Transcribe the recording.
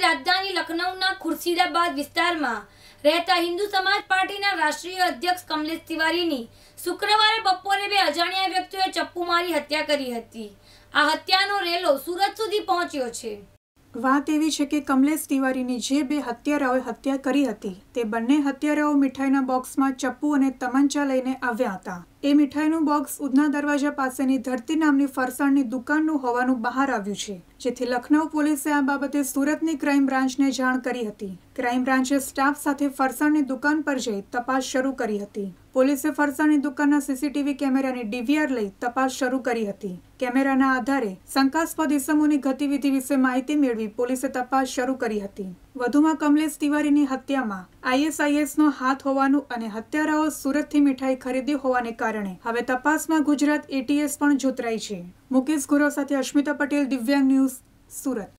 દેશની રાજધાની લખનૌના ખુરશીદાબાદ વિસ્તારમાં રહેતા હિન્દુ સમાજ પાર્ટીના રાષ્ટ્રીય અધ્યક્ષ કમલેશ તિવારીની શુક્રવારે બપોરે બે અજાણ્યા વ્યક્તિઓએ ચપ્પુ મારી હત્યા કરી હતી આ હત્યાનો રેલો સુરત સુધી પહોંચ્યો છે વાત એવી છે કે કમલેશ તિવારીની જે બે હત્યારાઓએ હત્યા કરી હતી તે બંને હત્યારાઓ મીઠાઈના બોક્સમાં ચપ્પુ અને તમંચા લઈને આવ્યા હતા એ મીઠાઈનું બોક્સ ઉદના દરવાજા પાસેની ધરતી નામની ફરસાણની દુકાનનું હોવાનું બહાર આવ્યું છે જેથી લખનઉ પોલીસે આ બાબતે સુરતની ક્રાઇમ બ્રાન્ચને જાણ કરી હતી ક્રાઇમ બ્રાન્ચે સ્ટાફ સાથે ફરસાણની દુકાન પર જઈ તપાસ શરૂ કરી હતી પોલીસે ફરસાણની દુકાનના સીસીટીવી કેમેરાની ડીવીઆર લઈ તપાસ શરૂ કરી હતી કેમેરાના આધારે શંકાસ્પદ ઇસમોની ગતિવિધિ વિશે માહિતી મેળવી પોલીસે તપાસ શરૂ કરી હતી વધુમાં કમલેશ તિવારીની હત્યામાં આઈએસઆઈએસનો હાથ હોવાનું અને હત્યારાઓ સુરતથી મીઠાઈ ખરીદી હોવાને કારણે હવે તપાસમાં ગુજરાત એટીએસ પણ જોતરાઈ છે મુકેશ ગુરવ સાથે અશ્મિતા પટેલ દિવ્યાંગ ન્યૂઝ સુરત